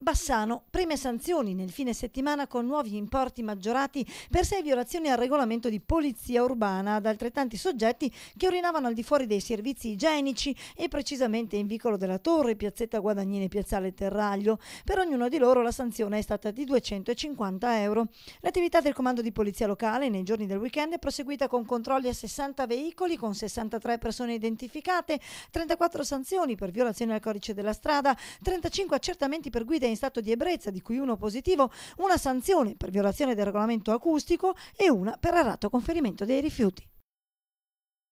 Bassano prime sanzioni nel fine settimana con nuovi importi maggiorati per sei violazioni al regolamento di polizia urbana ad altrettanti soggetti che urinavano al di fuori dei servizi igienici e precisamente in vicolo della Torre, piazzetta Guadagnini e piazzale Terraglio. Per ognuno di loro la sanzione è stata di 250 euro. L'attività del comando di polizia locale nei giorni del weekend è proseguita con controlli a 60 veicoli con 63 persone identificate, 34 sanzioni per violazione al codice della strada, 35 accertamenti per guida in stato di ebbrezza, di cui uno positivo, una sanzione per violazione del regolamento acustico e una per errato conferimento dei rifiuti.